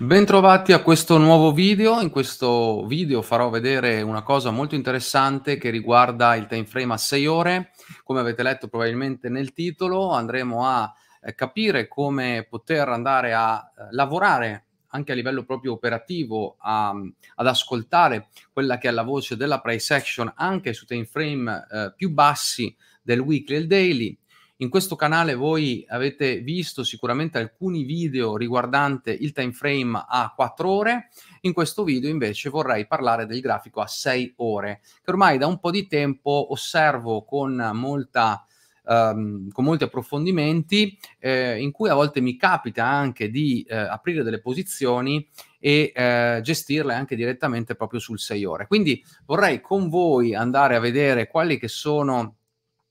Bentrovati a questo nuovo video. In questo video farò vedere una cosa molto interessante che riguarda il time frame a 6 ore. Come avete letto probabilmente nel titolo, andremo a eh, capire come poter andare a eh, lavorare anche a livello proprio operativo a, ad ascoltare quella che è la voce della price action anche su time frame eh, più bassi del weekly e del daily in questo canale voi avete visto sicuramente alcuni video riguardante il time frame a 4 ore. In questo video invece vorrei parlare del grafico a 6 ore, che ormai da un po' di tempo osservo con molta ehm, con molti approfondimenti, eh, in cui a volte mi capita anche di eh, aprire delle posizioni e eh, gestirle anche direttamente proprio sul 6 ore. Quindi vorrei con voi andare a vedere quali che sono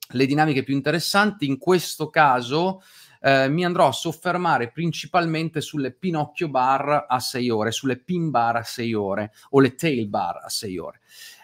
le dinamiche più interessanti. In questo caso eh, mi andrò a soffermare principalmente sulle Pinocchio bar a 6 ore, sulle pin bar a 6 ore o le tail bar a 6 ore.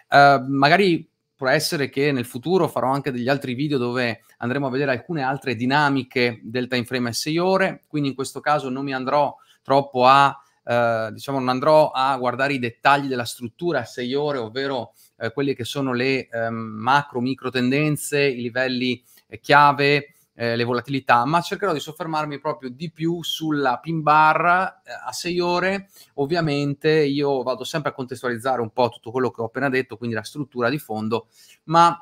Eh, magari può essere che nel futuro farò anche degli altri video dove andremo a vedere alcune altre dinamiche del time frame a 6 ore, quindi in questo caso non mi andrò troppo a, eh, diciamo, non andrò a guardare i dettagli della struttura a 6 ore, ovvero eh, quelle che sono le eh, macro-micro tendenze, i livelli eh, chiave, eh, le volatilità, ma cercherò di soffermarmi proprio di più sulla pin bar eh, a 6 ore. Ovviamente io vado sempre a contestualizzare un po' tutto quello che ho appena detto, quindi la struttura di fondo, ma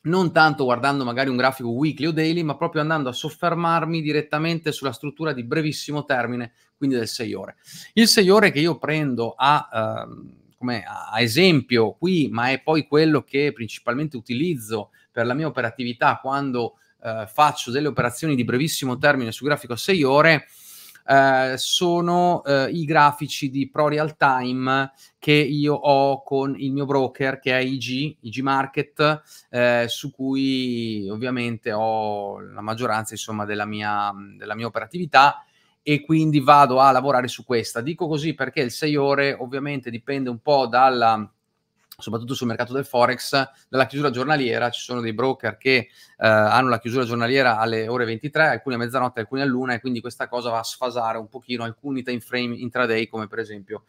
non tanto guardando magari un grafico weekly o daily, ma proprio andando a soffermarmi direttamente sulla struttura di brevissimo termine, quindi del 6 ore. Il 6 ore che io prendo a, ehm, come a esempio qui, ma è poi quello che principalmente utilizzo per la mia operatività quando eh, faccio delle operazioni di brevissimo termine su grafico a 6 ore, eh, sono eh, i grafici di Pro Real Time che io ho con il mio broker che è IG, IG Market, eh, su cui ovviamente ho la maggioranza insomma, della, mia, della mia operatività e quindi vado a lavorare su questa. Dico così perché il 6 ore ovviamente dipende un po' dalla soprattutto sul mercato del forex, dalla chiusura giornaliera, ci sono dei broker che eh, hanno la chiusura giornaliera alle ore 23, alcuni a mezzanotte, alcuni a luna e quindi questa cosa va a sfasare un pochino alcuni time frame intraday come per esempio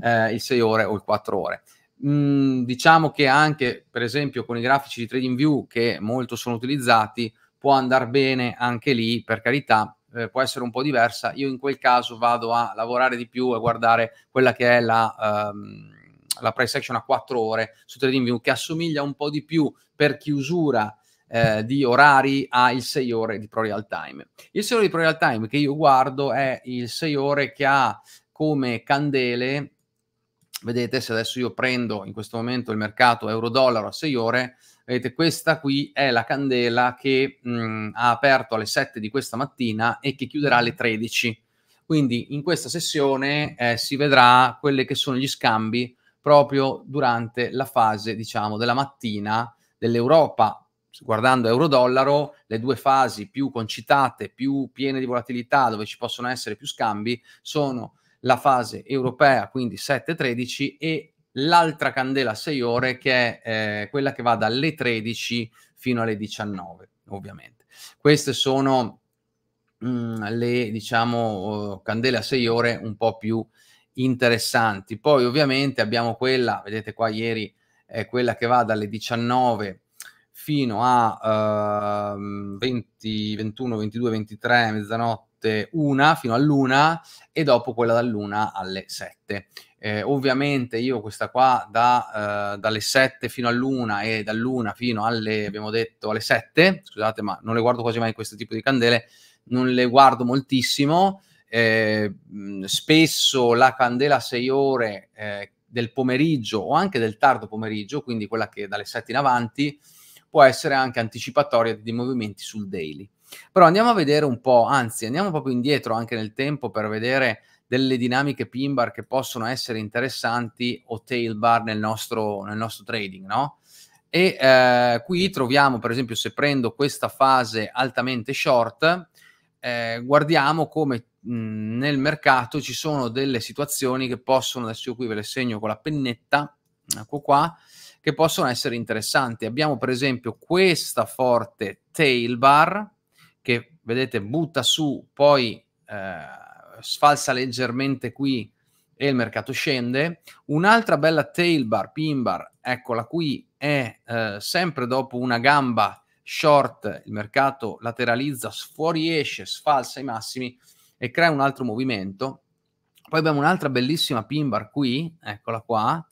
eh, il 6 ore o il 4 ore. Mm, diciamo che anche per esempio con i grafici di TradingView che molto sono utilizzati può andare bene anche lì per carità eh, può essere un po' diversa, io in quel caso vado a lavorare di più e guardare quella che è la, um, la price action a 4 ore su TradingView che assomiglia un po' di più per chiusura eh, di orari al 6 ore di Pro Real Time. Il 6 ore di Pro Real Time che io guardo è il 6 ore che ha come candele, vedete se adesso io prendo in questo momento il mercato euro-dollaro a 6 ore, Vedete, questa qui è la candela che mh, mm, ha aperto alle 7 di questa mattina e che chiuderà alle 13. Quindi in questa sessione eh, si vedrà quelli che sono gli scambi proprio durante la fase, diciamo, della mattina dell'Europa. Guardando euro-dollaro, le due fasi più concitate, più piene di volatilità, dove ci possono essere più scambi, sono la fase europea, quindi 7-13, e l'altra candela a 6 ore che è eh, quella che va dalle 13 fino alle 19, ovviamente. Queste sono mh, mm, le, diciamo, oh, candele a 6 ore un po' più interessanti. Poi ovviamente abbiamo quella, vedete qua ieri, è quella che va dalle 19 fino a uh, 20, 21, 22, 23, mezzanotte, una fino all'una e dopo quella dall'una alle 7. Eh, ovviamente io questa qua da, eh, dalle 7 fino all'una e dall'una fino alle, abbiamo detto, alle 7, scusate ma non le guardo quasi mai questo tipo di candele, non le guardo moltissimo, eh, spesso la candela a 6 ore eh, del pomeriggio o anche del tardo pomeriggio, quindi quella che dalle 7 in avanti, può essere anche anticipatoria di movimenti sul daily. Però andiamo a vedere un po', anzi andiamo proprio indietro anche nel tempo per vedere delle dinamiche pin bar che possono essere interessanti o tail bar nel nostro, nel nostro trading, no? E eh, qui troviamo, per esempio, se prendo questa fase altamente short, eh, guardiamo come nel mercato ci sono delle situazioni che possono, adesso io qui ve le segno con la pennetta, ecco qua, che possono essere interessanti. Abbiamo per esempio questa forte tail bar che vedete butta su poi eh, sfalsa leggermente qui e il mercato scende. Un'altra bella tail bar, pin bar, eccola qui, è eh, sempre dopo una gamba short, il mercato lateralizza, fuoriesce, sfalsa i massimi e crea un altro movimento. Poi abbiamo un'altra bellissima pin bar qui, eccola qua,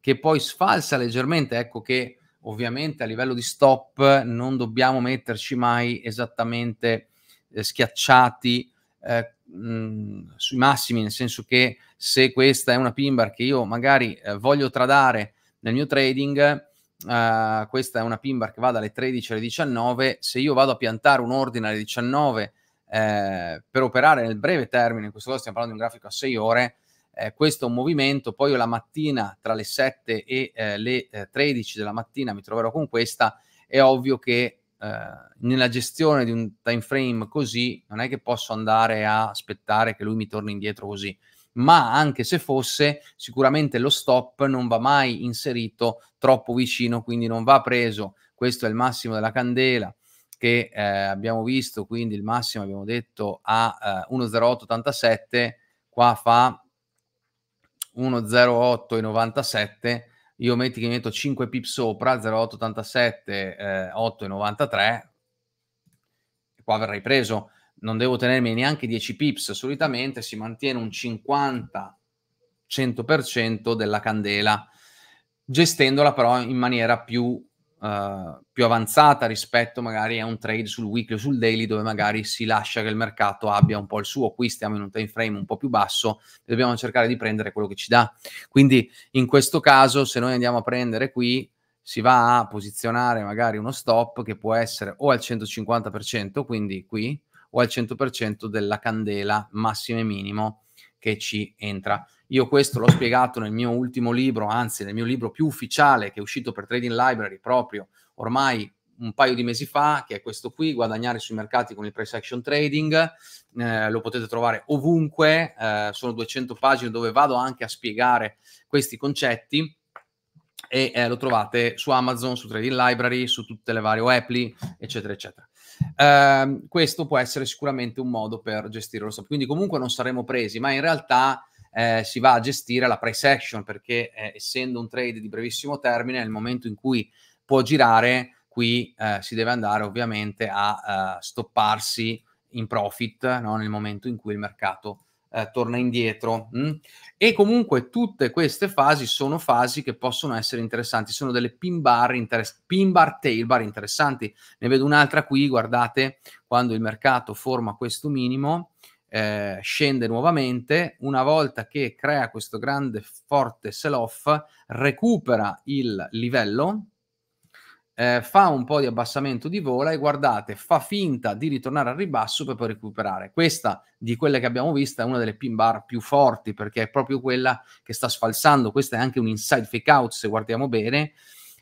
che poi sfalsa leggermente, ecco che ovviamente a livello di stop non dobbiamo metterci mai esattamente eh, schiacciati eh, sui massimi, nel senso che se questa è una pin bar che io magari eh, voglio tradare nel mio trading, eh, questa è una pin bar che va dalle 13 alle 19, se io vado a piantare un ordine alle 19 eh, per operare nel breve termine, in questo caso stiamo parlando di un grafico a 6 ore, eh, questo è un movimento, poi io la mattina tra le 7 e eh, le eh, 13 della mattina mi troverò con questa, è ovvio che eh, nella gestione di un time frame così non è che posso andare a aspettare che lui mi torni indietro così ma anche se fosse, sicuramente lo stop non va mai inserito troppo vicino, quindi non va preso. Questo è il massimo della candela che eh, abbiamo visto, quindi il massimo abbiamo detto a eh, 10887, qua fa 10897 io metti che metto 5 pip sopra 0,887 eh, 8,93 qua verrei preso non devo tenermi neanche 10 pips solitamente si mantiene un 50 100% della candela gestendola però in maniera più eh, più avanzata rispetto magari a un trade sul weekly o sul daily dove magari si lascia che il mercato abbia un po' il suo, qui stiamo in un time frame un po' più basso e dobbiamo cercare di prendere quello che ci dà. Quindi in questo caso se noi andiamo a prendere qui si va a posizionare magari uno stop che può essere o al 150%, quindi qui, o al 100% della candela massimo e minimo che ci entra. Io questo l'ho spiegato nel mio ultimo libro, anzi nel mio libro più ufficiale che è uscito per Trading Library proprio ormai un paio di mesi fa, che è questo qui, guadagnare sui mercati con il price action trading, eh, lo potete trovare ovunque, eh, sono 200 pagine dove vado anche a spiegare questi concetti e eh, lo trovate su Amazon, su Trading Library, su tutte le varie Appli, eccetera, eccetera eh, questo può essere sicuramente un modo per gestire lo stop. Quindi comunque non saremo presi, ma in realtà eh, si va a gestire la price action perché eh, essendo un trade di brevissimo termine, nel momento in cui può girare, qui eh, si deve andare ovviamente a eh, stopparsi in profit no? nel momento in cui il mercato eh, torna indietro. Mh? Mm? E comunque tutte queste fasi sono fasi che possono essere interessanti, sono delle pin bar, interes- pin bar tail bar interessanti. Ne vedo un'altra qui, guardate, quando il mercato forma questo minimo, eh, scende nuovamente, una volta che crea questo grande forte sell-off, recupera il livello, eh, fa un po' di abbassamento di vola e guardate, fa finta di ritornare al ribasso per poi recuperare. Questa di quelle che abbiamo visto è una delle pin bar più forti perché è proprio quella che sta sfalsando. Questa è anche un inside fake out se guardiamo bene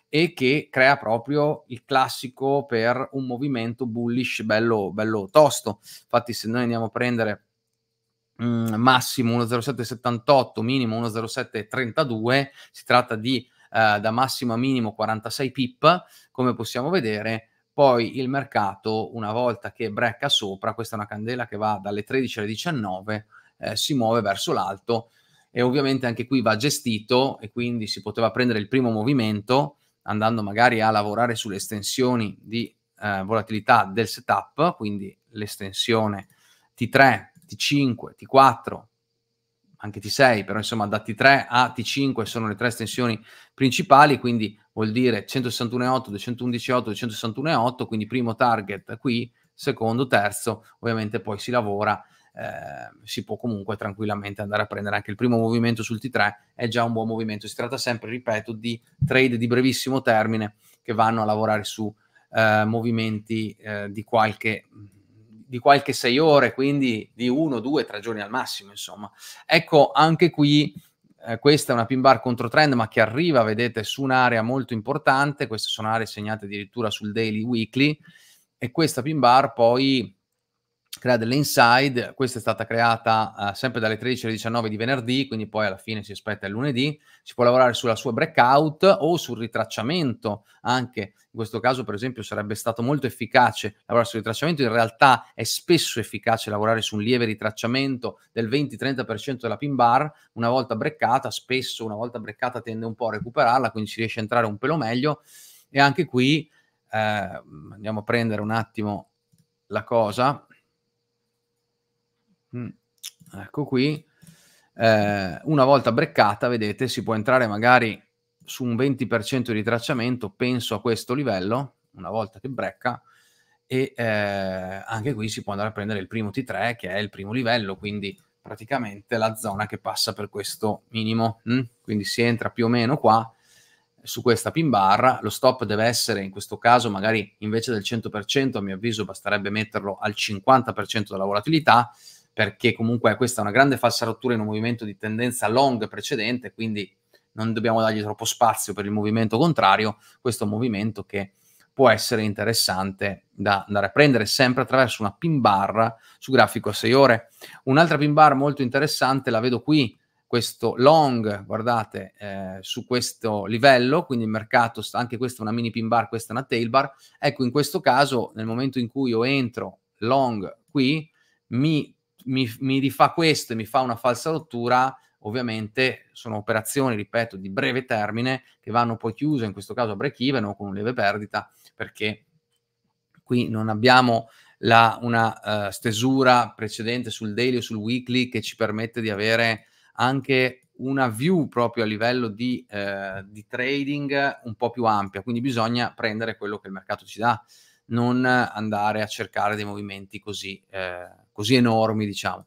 e che crea proprio il classico per un movimento bullish bello, bello tosto. Infatti se noi andiamo a prendere mm, massimo 1,0778, minimo 1,0732, si tratta di eh, da massimo a minimo 46 pip, come possiamo vedere. Poi il mercato, una volta che brecca sopra, questa è una candela che va dalle 13 alle 19, eh, si muove verso l'alto e ovviamente anche qui va gestito e quindi si poteva prendere il primo movimento andando magari a lavorare sulle estensioni di eh, volatilità del setup, quindi l'estensione T3, T5, T4, anche T6, però insomma da T3 a T5 sono le tre estensioni principali, quindi vuol dire 161,8, 211,8, 261,8, quindi primo target qui, secondo, terzo, ovviamente poi si lavora, eh, si può comunque tranquillamente andare a prendere anche il primo movimento sul T3, è già un buon movimento, si tratta sempre, ripeto, di trade di brevissimo termine che vanno a lavorare su eh, movimenti eh, di qualche di qualche sei ore, quindi di uno, due, tre giorni al massimo, insomma. Ecco, anche qui eh, questa è una pin bar contro trend, ma che arriva, vedete, su un'area molto importante, queste sono aree segnate addirittura sul daily weekly, e questa pin bar poi crea delle inside, questa è stata creata uh, sempre dalle 13 alle 19 di venerdì, quindi poi alla fine si aspetta il lunedì, si può lavorare sulla sua breakout o sul ritracciamento, anche in questo caso per esempio sarebbe stato molto efficace lavorare sul ritracciamento, in realtà è spesso efficace lavorare su un lieve ritracciamento del 20-30% della pin bar, una volta breccata, spesso una volta breccata tende un po' a recuperarla, quindi si riesce a entrare un pelo meglio e anche qui eh, andiamo a prendere un attimo la cosa Mm. Ecco qui. Eh, una volta breccata, vedete, si può entrare magari su un 20% di tracciamento, penso a questo livello, una volta che brecca, e eh, anche qui si può andare a prendere il primo T3, che è il primo livello, quindi praticamente la zona che passa per questo minimo. Mm? Quindi si entra più o meno qua, su questa pin bar, lo stop deve essere in questo caso magari invece del 100%, a mio avviso basterebbe metterlo al 50% della volatilità, perché comunque questa è una grande falsa rottura in un movimento di tendenza long precedente, quindi non dobbiamo dargli troppo spazio per il movimento contrario, questo è un movimento che può essere interessante da andare a prendere sempre attraverso una pin bar su grafico a 6 ore. Un'altra pin bar molto interessante la vedo qui, questo long, guardate, eh, su questo livello, quindi il mercato, sta, anche questa è una mini pin bar, questa è una tail bar. Ecco, in questo caso, nel momento in cui io entro long qui, mi mi, mi rifà questo e mi fa una falsa rottura, ovviamente sono operazioni, ripeto, di breve termine che vanno poi chiuse, in questo caso a break even o con un lieve perdita, perché qui non abbiamo la, una uh, stesura precedente sul daily o sul weekly che ci permette di avere anche una view proprio a livello di, uh, di trading un po' più ampia, quindi bisogna prendere quello che il mercato ci dà, non andare a cercare dei movimenti così... Uh, così enormi, diciamo.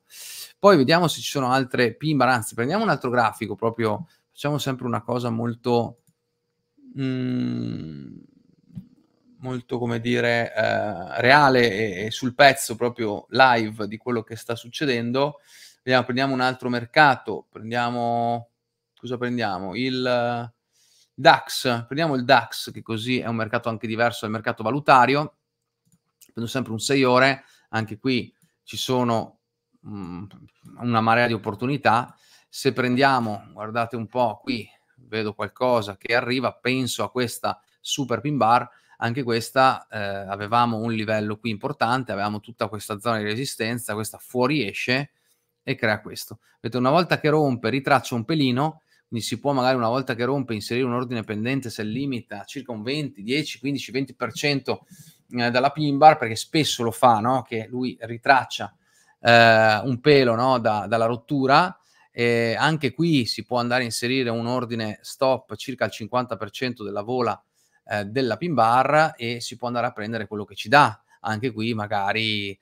Poi vediamo se ci sono altre PIMBAR, anzi prendiamo un altro grafico, proprio facciamo sempre una cosa molto, mm, molto come dire, eh, reale e, e, sul pezzo, proprio live di quello che sta succedendo. Vediamo, prendiamo un altro mercato, prendiamo, cosa prendiamo? Il... Eh, DAX, prendiamo il DAX che così è un mercato anche diverso dal mercato valutario, prendo sempre un 6 ore, anche qui ci sono mh, mm, una marea di opportunità. Se prendiamo, guardate un po' qui, vedo qualcosa che arriva, penso a questa super pin bar, anche questa eh, avevamo un livello qui importante, avevamo tutta questa zona di resistenza, questa fuoriesce e crea questo. Vedete, una volta che rompe, ritraccia un pelino, quindi si può magari una volta che rompe inserire un ordine pendente se limita circa un 20, 10, 15, 20% eh, dalla pin bar, perché spesso lo fa, no? che lui ritraccia eh, un pelo no? da, dalla rottura. E anche qui si può andare a inserire un ordine stop circa il 50% della vola eh, della pin bar e si può andare a prendere quello che ci dà. Anche qui magari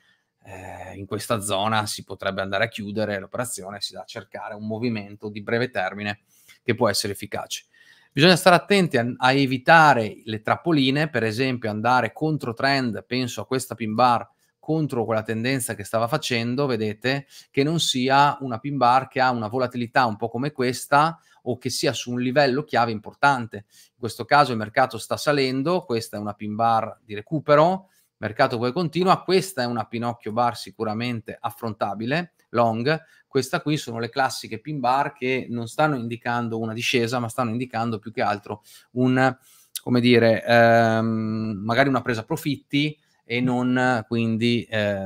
eh, in questa zona si potrebbe andare a chiudere l'operazione, si va a cercare un movimento di breve termine che può essere efficace. Bisogna stare attenti a, a evitare le trappoline, per esempio andare contro trend, penso a questa pin bar contro quella tendenza che stava facendo, vedete, che non sia una pin bar che ha una volatilità un po' come questa o che sia su un livello chiave importante. In questo caso il mercato sta salendo, questa è una pin bar di recupero, mercato poi continua, questa è una pinocchio bar sicuramente affrontabile long, questa qui sono le classiche pin bar che non stanno indicando una discesa, ma stanno indicando più che altro un, come dire, ehm, magari una presa profitti e mm. non quindi eh,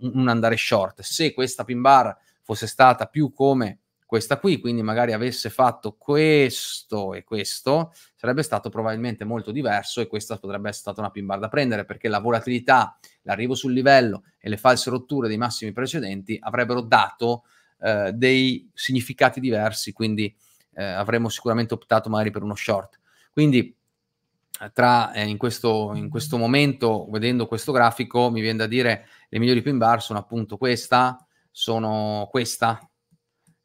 un andare short. Se questa pin bar fosse stata più come questa qui, quindi magari avesse fatto questo e questo, sarebbe stato probabilmente molto diverso e questa potrebbe essere stata una pimbar da prendere perché la volatilità, l'arrivo sul livello e le false rotture dei massimi precedenti avrebbero dato eh, dei significati diversi, quindi eh, avremmo sicuramente optato magari per uno short. Quindi eh, tra, eh, in, questo, in, questo, momento, vedendo questo grafico, mi viene da dire le migliori pin bar sono appunto questa, sono questa,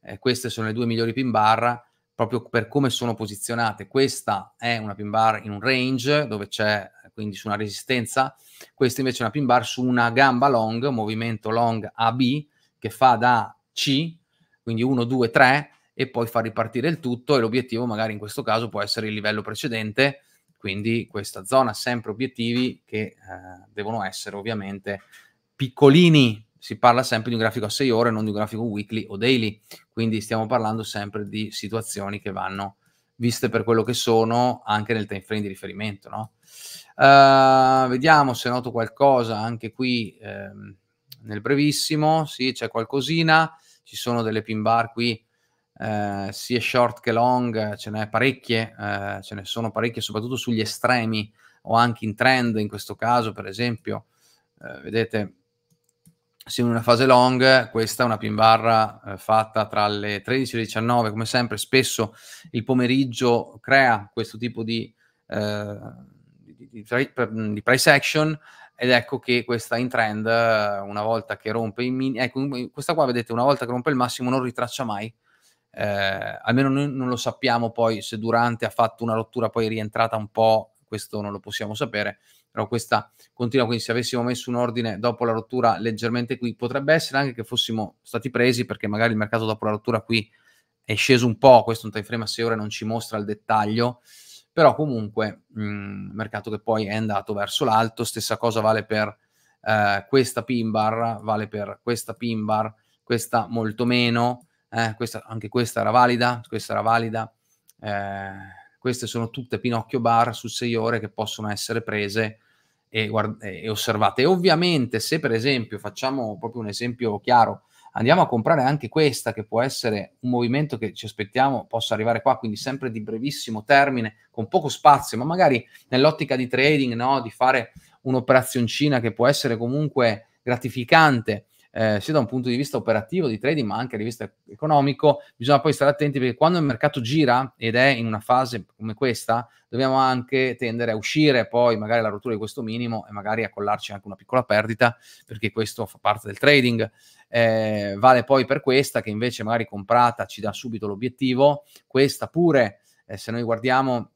eh, queste sono le due migliori pin bar proprio per come sono posizionate. Questa è una pin bar in un range dove c'è eh, quindi su una resistenza, questa invece è una pin bar su una gamba long, movimento long AB che fa da C, quindi 1, 2, 3 e poi fa ripartire il tutto e l'obiettivo magari in questo caso può essere il livello precedente, quindi questa zona sempre obiettivi che eh, devono essere ovviamente piccolini si parla sempre di un grafico a 6 ore, non di un grafico weekly o daily, quindi stiamo parlando sempre di situazioni che vanno viste per quello che sono anche nel time frame di riferimento. No? Uh, vediamo se noto qualcosa anche qui ehm, nel brevissimo, sì c'è qualcosina, ci sono delle pin bar qui eh, sia short che long, ce n'è parecchie, eh, ce ne sono parecchie soprattutto sugli estremi o anche in trend in questo caso per esempio, eh, vedete siamo in una fase long, questa è una pin barra eh, fatta tra le 13 e le 19, come sempre spesso il pomeriggio crea questo tipo di, eh, di, di price action ed ecco che questa in trend eh, una volta che rompe i mini, ecco questa qua vedete una volta che rompe il massimo non ritraccia mai, eh, almeno noi non lo sappiamo poi se durante ha fatto una rottura poi è rientrata un po', questo non lo possiamo sapere, però questa continua, quindi se avessimo messo un ordine dopo la rottura leggermente qui, potrebbe essere anche che fossimo stati presi perché magari il mercato dopo la rottura qui è sceso un po', questo è un time frame a 6 ore non ci mostra il dettaglio, però comunque mh, mm, mercato che poi è andato verso l'alto, stessa cosa vale per eh, questa pin bar, vale per questa pin bar, questa molto meno, eh, questa, anche questa era valida, questa era valida, eh, queste sono tutte Pinocchio bar su 6 ore che possono essere prese e, guard- e osservate. E ovviamente se per esempio, facciamo proprio un esempio chiaro, andiamo a comprare anche questa che può essere un movimento che ci aspettiamo possa arrivare qua, quindi sempre di brevissimo termine, con poco spazio, ma magari nell'ottica di trading, no? di fare un'operazioncina che può essere comunque gratificante eh, sia da un punto di vista operativo di trading, ma anche di vista economico, bisogna poi stare attenti perché quando il mercato gira ed è in una fase come questa, dobbiamo anche tendere a uscire poi magari la rottura di questo minimo e magari a collarci anche una piccola perdita, perché questo fa parte del trading. Eh, vale poi per questa che invece magari comprata ci dà subito l'obiettivo, questa pure eh, se noi guardiamo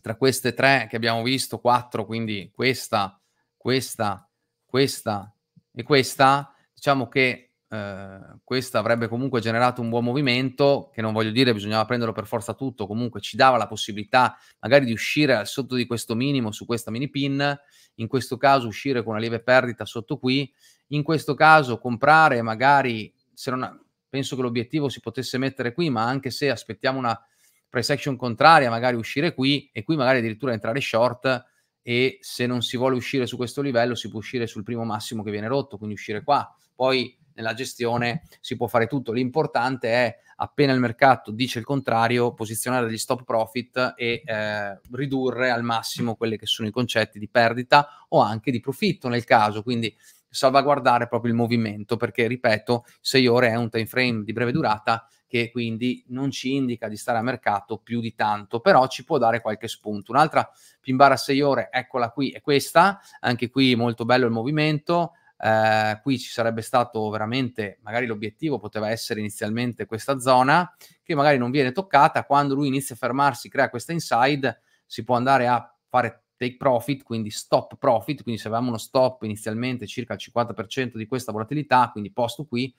tra queste tre che abbiamo visto, quattro, quindi questa, questa, questa e questa, diciamo che eh, questa avrebbe comunque generato un buon movimento, che non voglio dire bisognava prenderlo per forza tutto, comunque ci dava la possibilità magari di uscire al sotto di questo minimo su questa mini pin, in questo caso uscire con una lieve perdita sotto qui, in questo caso comprare magari, se non, penso che l'obiettivo si potesse mettere qui, ma anche se aspettiamo una price action contraria, magari uscire qui e qui magari addirittura entrare short e se non si vuole uscire su questo livello si può uscire sul primo massimo che viene rotto, quindi uscire qua poi nella gestione si può fare tutto, l'importante è appena il mercato dice il contrario, posizionare gli stop profit e eh, ridurre al massimo quelli che sono i concetti di perdita o anche di profitto nel caso, quindi salvaguardare proprio il movimento, perché ripeto, 6 ore è un time frame di breve durata che quindi non ci indica di stare a mercato più di tanto, però ci può dare qualche spunto. Un'altra pin bar a 6 ore, eccola qui, è questa, anche qui molto bello il movimento, eh, qui ci sarebbe stato veramente, magari l'obiettivo poteva essere inizialmente questa zona, che magari non viene toccata, quando lui inizia a fermarsi, crea questa inside, si può andare a fare take profit, quindi stop profit, quindi se avevamo uno stop inizialmente circa il 50% di questa volatilità, quindi posto qui,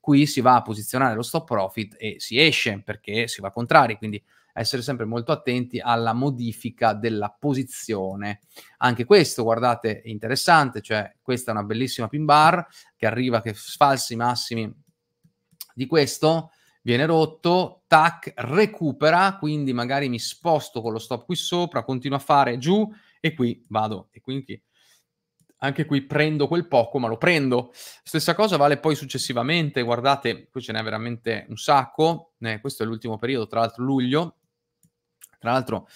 qui si va a posizionare lo stop profit e si esce perché si va contrari, quindi essere sempre molto attenti alla modifica della posizione. Anche questo, guardate, è interessante, cioè questa è una bellissima pin bar che arriva, che sfalsa i massimi di questo, viene rotto, tac, recupera, quindi magari mi sposto con lo stop qui sopra, continuo a fare giù e qui vado e quindi anche qui prendo quel poco, ma lo prendo. Stessa cosa vale poi successivamente, guardate, qui ce n'è veramente un sacco, eh, questo è l'ultimo periodo, tra l'altro luglio, tra l'altro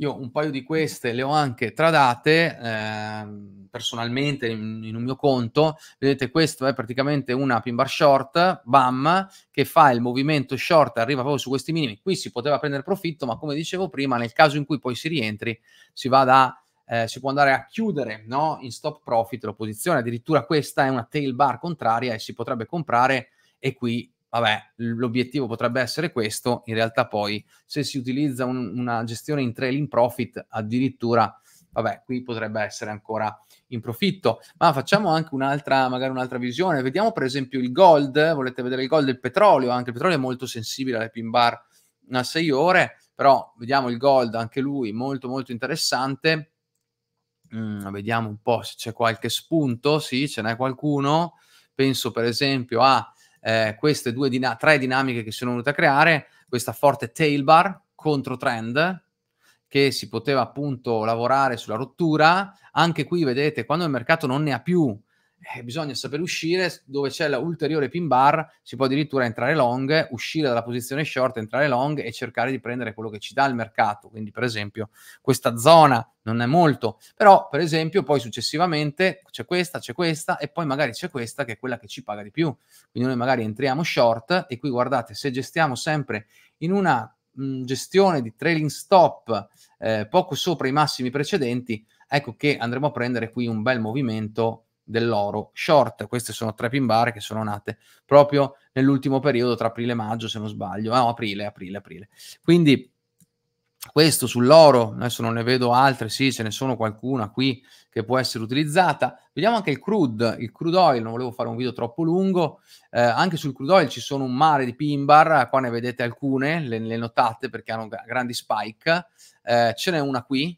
io un paio di queste le ho anche tradate eh, personalmente in, in, un mio conto. Vedete, questo è praticamente una pin bar short, bam, che fa il movimento short, arriva proprio su questi minimi. Qui si poteva prendere profitto, ma come dicevo prima, nel caso in cui poi si rientri, si va da... Eh, si può andare a chiudere no? in stop profit l'opposizione, addirittura questa è una tail bar contraria e si potrebbe comprare e qui vabbè, l'obiettivo potrebbe essere questo, in realtà poi se si utilizza un, una gestione in trailing profit, addirittura, vabbè, qui potrebbe essere ancora in profitto. Ma facciamo anche un'altra, magari un'altra visione. Vediamo per esempio il gold, volete vedere il gold il petrolio, anche il petrolio è molto sensibile alle pin bar a 6 ore, però vediamo il gold, anche lui molto molto interessante. Mm, vediamo un po' se c'è qualche spunto, sì, ce n'è qualcuno. Penso per esempio a eh, queste due dina- tre dinamiche che si sono venute a creare, questa forte tail bar contro trend che si poteva appunto lavorare sulla rottura, anche qui vedete quando il mercato non ne ha più eh, bisogna saper uscire dove c'è l'ulteriore pin bar, si può addirittura entrare long, uscire dalla posizione short, entrare long e cercare di prendere quello che ci dà il mercato. Quindi, per esempio, questa zona non è molto, però, per esempio, poi successivamente c'è questa, c'è questa e poi magari c'è questa che è quella che ci paga di più. Quindi noi magari entriamo short e qui guardate, se gestiamo sempre in una mh, gestione di trailing stop eh, poco sopra i massimi precedenti, ecco che andremo a prendere qui un bel movimento dell'oro short. Queste sono tre pin bar che sono nate proprio nell'ultimo periodo tra aprile e maggio, se non sbaglio. Ah, no, aprile, aprile, aprile. Quindi questo sull'oro, adesso non ne vedo altre, sì, ce ne sono qualcuna qui che può essere utilizzata. Vediamo anche il crude, il crude oil, non volevo fare un video troppo lungo, eh, anche sul crude oil ci sono un mare di pin bar, qua ne vedete alcune, le, le notate perché hanno grandi spike, eh, ce n'è una qui,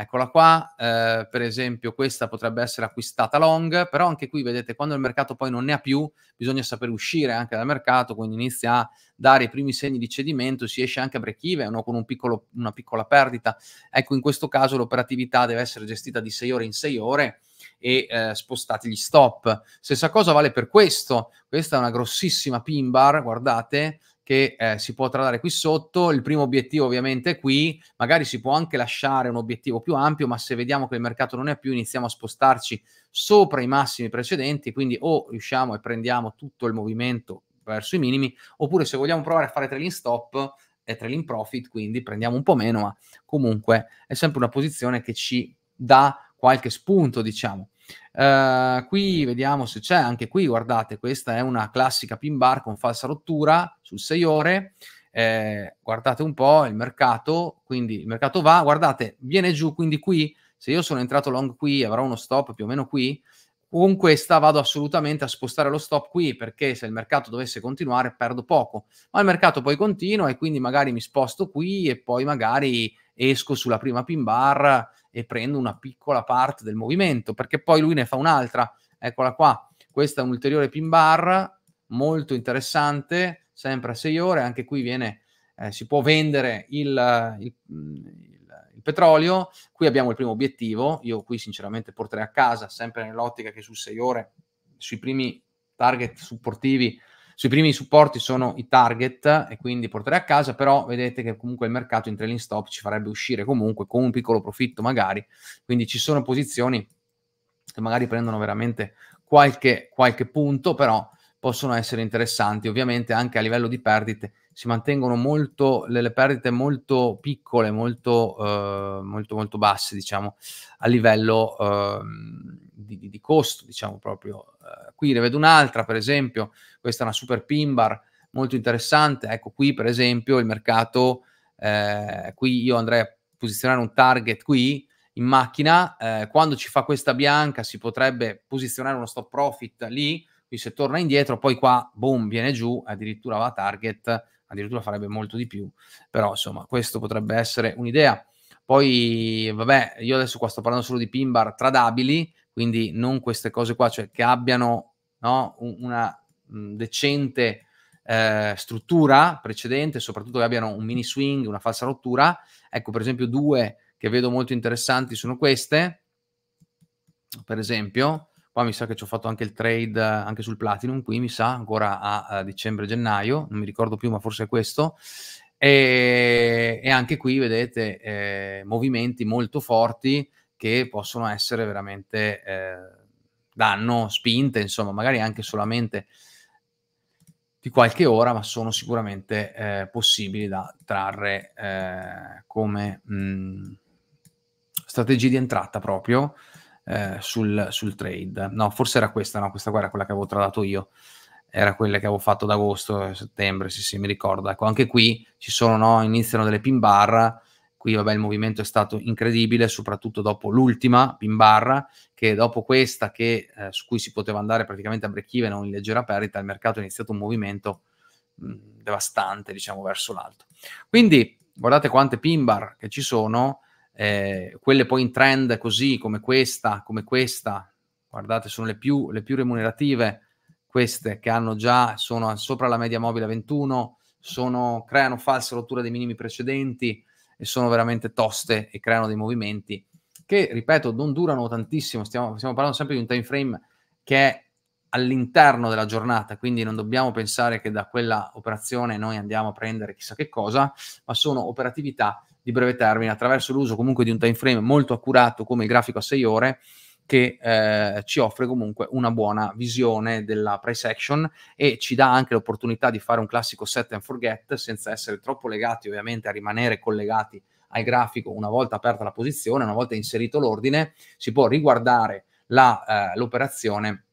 Eccola qua, eh, per esempio questa potrebbe essere acquistata long, però anche qui vedete quando il mercato poi non ne ha più, bisogna saper uscire anche dal mercato, quindi inizia a dare i primi segni di cedimento, si esce anche a break even o con un piccolo, una piccola perdita. Ecco, in questo caso l'operatività deve essere gestita di 6 ore in 6 ore e eh, spostati gli stop. Stessa cosa vale per questo, questa è una grossissima pin bar, guardate, che eh, si può tradare qui sotto. Il primo obiettivo ovviamente è qui, magari si può anche lasciare un obiettivo più ampio, ma se vediamo che il mercato non è più, iniziamo a spostarci sopra i massimi precedenti, quindi o riusciamo e prendiamo tutto il movimento verso i minimi, oppure se vogliamo provare a fare trailing stop e trailing profit, quindi prendiamo un po' meno, ma comunque è sempre una posizione che ci dà qualche spunto, diciamo. Eh, qui vediamo se c'è, anche qui guardate, questa è una classica pin bar con falsa rottura sul 6 ore. Eh, guardate un po' il mercato, quindi il mercato va, guardate, viene giù, quindi qui, se io sono entrato long qui, avrò uno stop più o meno qui, con questa vado assolutamente a spostare lo stop qui, perché se il mercato dovesse continuare perdo poco, ma il mercato poi continua e quindi magari mi sposto qui e poi magari esco sulla prima pin bar e prendo una piccola parte del movimento, perché poi lui ne fa un'altra. Eccola qua, questa è un'ulteriore pin bar, molto interessante, sempre a 6 ore, anche qui viene, eh, si può vendere il, il, il, il, petrolio, qui abbiamo il primo obiettivo, io qui sinceramente porterei a casa, sempre nell'ottica che su 6 ore, sui primi target supportivi sui primi supporti sono i target e quindi porterei a casa, però vedete che comunque il mercato in trailing stop ci farebbe uscire comunque con un piccolo profitto magari, quindi ci sono posizioni che magari prendono veramente qualche, qualche punto, però possono essere interessanti. Ovviamente anche a livello di perdite si mantengono molto le, le perdite molto piccole, molto, eh, molto, molto basse, diciamo, a livello eh, di, di, di costo, diciamo proprio. Eh, qui ne vedo un'altra, per esempio, questa è una super pin bar molto interessante. Ecco qui, per esempio, il mercato, eh, qui io andrei a posizionare un target qui in macchina, eh, quando ci fa questa bianca si potrebbe posizionare uno stop profit lì, qui se torna indietro, poi qua, boom, viene giù, addirittura va a target, addirittura farebbe molto di più, però insomma, questo potrebbe essere un'idea. Poi, vabbè, io adesso qua sto parlando solo di pin bar tradabili, quindi non queste cose qua, cioè che abbiano no, una decente eh, struttura precedente, soprattutto che abbiano un mini swing, una falsa rottura. Ecco, per esempio, due che vedo molto interessanti sono queste, per esempio, qua mi sa che ci ho fatto anche il trade anche sul Platinum, qui mi sa, ancora a, a dicembre-gennaio, non mi ricordo più, ma forse è questo. E, e anche qui vedete eh, movimenti molto forti, che possono essere veramente eh, danno spinte, insomma, magari anche solamente di qualche ora, ma sono sicuramente eh, possibili da trarre eh, come mh, mm, strategie di entrata proprio eh, sul, sul, trade. No, forse era questa, no? Questa qua era quella che avevo tradato io era quella che avevo fatto ad agosto, eh, settembre, se sì, sì, mi ricordo. Ecco, anche qui ci sono, no, iniziano delle pin bar Qui vabbè, il movimento è stato incredibile, soprattutto dopo l'ultima pin Pimbarra, che dopo questa, che, eh, su cui si poteva andare praticamente a break even o in leggera perdita, il mercato ha iniziato un movimento mh, mm, devastante, diciamo, verso l'alto. Quindi guardate quante pin bar che ci sono, eh, quelle poi in trend così, come questa, come questa, guardate, sono le più, le più remunerative, queste che hanno già, sono sopra la media mobile 21, sono, creano false rotture dei minimi precedenti, e sono veramente toste e creano dei movimenti che, ripeto, non durano tantissimo, stiamo, stiamo parlando sempre di un time frame che è all'interno della giornata, quindi non dobbiamo pensare che da quella operazione noi andiamo a prendere chissà che cosa, ma sono operatività di breve termine attraverso l'uso comunque di un time frame molto accurato come il grafico a 6 ore che eh, ci offre comunque una buona visione della price action e ci dà anche l'opportunità di fare un classico set and forget senza essere troppo legati ovviamente a rimanere collegati al grafico una volta aperta la posizione, una volta inserito l'ordine, si può riguardare la, eh, l'operazione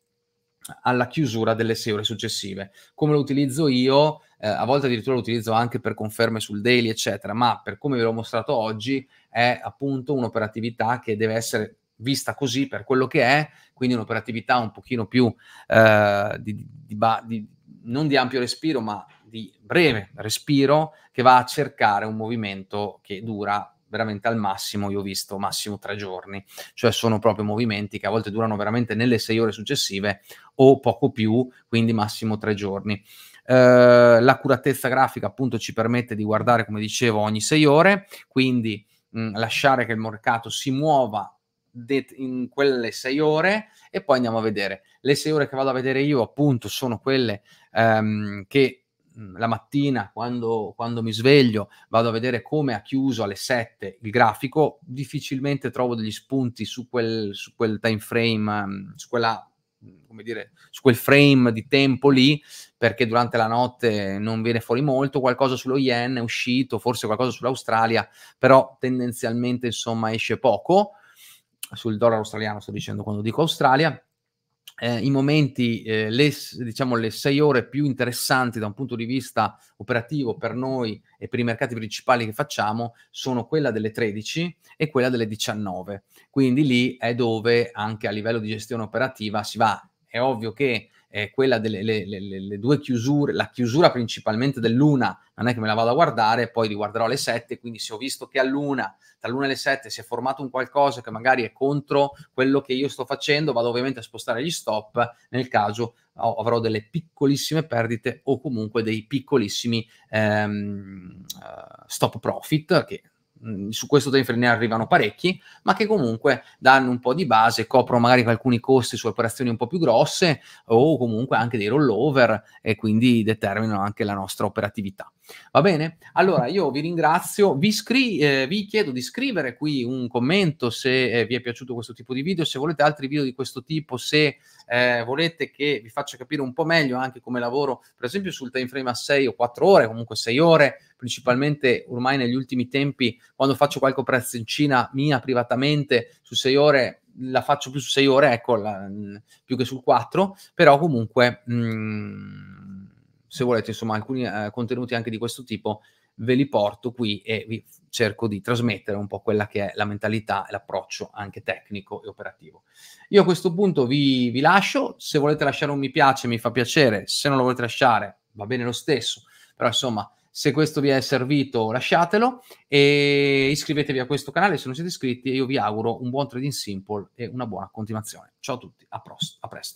alla chiusura delle 6 ore successive. Come lo utilizzo io, eh, a volte addirittura lo utilizzo anche per conferme sul daily, eccetera, ma per come ve l'ho mostrato oggi è appunto un'operatività che deve essere vista così per quello che è, quindi un'operatività un pochino più eh, di, di, di, non di ampio respiro, ma di breve respiro che va a cercare un movimento che dura veramente al massimo, io ho visto massimo tre giorni, cioè sono proprio movimenti che a volte durano veramente nelle sei ore successive o poco più, quindi massimo tre giorni. Eh, l'accuratezza grafica appunto ci permette di guardare, come dicevo, ogni sei ore, quindi mh, mm, lasciare che il mercato si muova in quelle sei ore e poi andiamo a vedere. Le sei ore che vado a vedere io appunto sono quelle ehm, che mm, la mattina quando, quando, mi sveglio vado a vedere come ha chiuso alle 7 il grafico, difficilmente trovo degli spunti su quel, su quel time frame, mm, su quella mm, come dire, su quel frame di tempo lì, perché durante la notte non viene fuori molto, qualcosa sullo yen è uscito, forse qualcosa sull'Australia, però tendenzialmente insomma esce poco sul dollaro australiano, sto dicendo quando dico Australia, eh, i momenti, eh, le, diciamo, le sei ore più interessanti da un punto di vista operativo per noi e per i mercati principali che facciamo sono quella delle 13 e quella delle 19. Quindi lì è dove anche a livello di gestione operativa si va. È ovvio che eh, quella delle le, le, le due chiusure, la chiusura principalmente dell'una, non è che me la vado a guardare, poi riguarderò le sette, quindi se ho visto che all'una, tra l'una e le sette si è formato un qualcosa che magari è contro quello che io sto facendo, vado ovviamente a spostare gli stop, nel caso oh, avrò delle piccolissime perdite o comunque dei piccolissimi ehm, eh, stop profit che Mm, su questo time frame ne arrivano parecchi, ma che comunque danno un po' di base, coprono magari alcuni costi su operazioni un po' più grosse o comunque anche dei rollover e quindi determinano anche la nostra operatività. Va bene? Allora io vi ringrazio, vi, scri- eh, vi chiedo di scrivere qui un commento se eh, vi è piaciuto questo tipo di video, se volete altri video di questo tipo, se eh, volete che vi faccia capire un po' meglio anche come lavoro, per esempio sul time frame a 6 o 4 ore, comunque 6 ore, principalmente ormai negli ultimi tempi, quando faccio qualche operazione mia privatamente su 6 ore la faccio più su 6 ore, ecco, la, mm, più che sul 4, però comunque mh, mm, se volete insomma alcuni eh, contenuti anche di questo tipo ve li porto qui e vi cerco di trasmettere un po' quella che è la mentalità e l'approccio anche tecnico e operativo. Io a questo punto vi, vi lascio, se volete lasciare un mi piace mi fa piacere, se non lo volete lasciare va bene lo stesso, però insomma se questo vi è servito lasciatelo e iscrivetevi a questo canale se non siete iscritti e io vi auguro un buon trading simple e una buona continuazione. Ciao a tutti, a, prost- a presto.